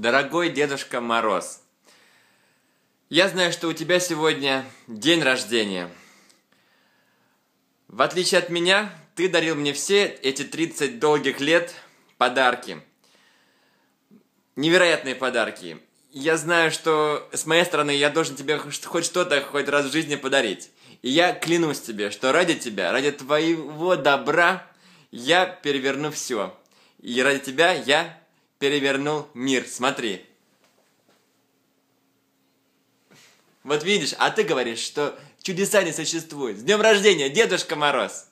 Дорогой Дедушка Мороз, я знаю, что у тебя сегодня день рождения. В отличие от меня, ты дарил мне все эти 30 долгих лет подарки. Невероятные подарки. Я знаю, что с моей стороны я должен тебе хоть что-то хоть раз в жизни подарить. И я клянусь тебе, что ради тебя, ради твоего добра я переверну все. И ради тебя я перевернул мир, смотри. Вот видишь, а ты говоришь, что чудеса не существуют. С днем рождения, Дедушка Мороз!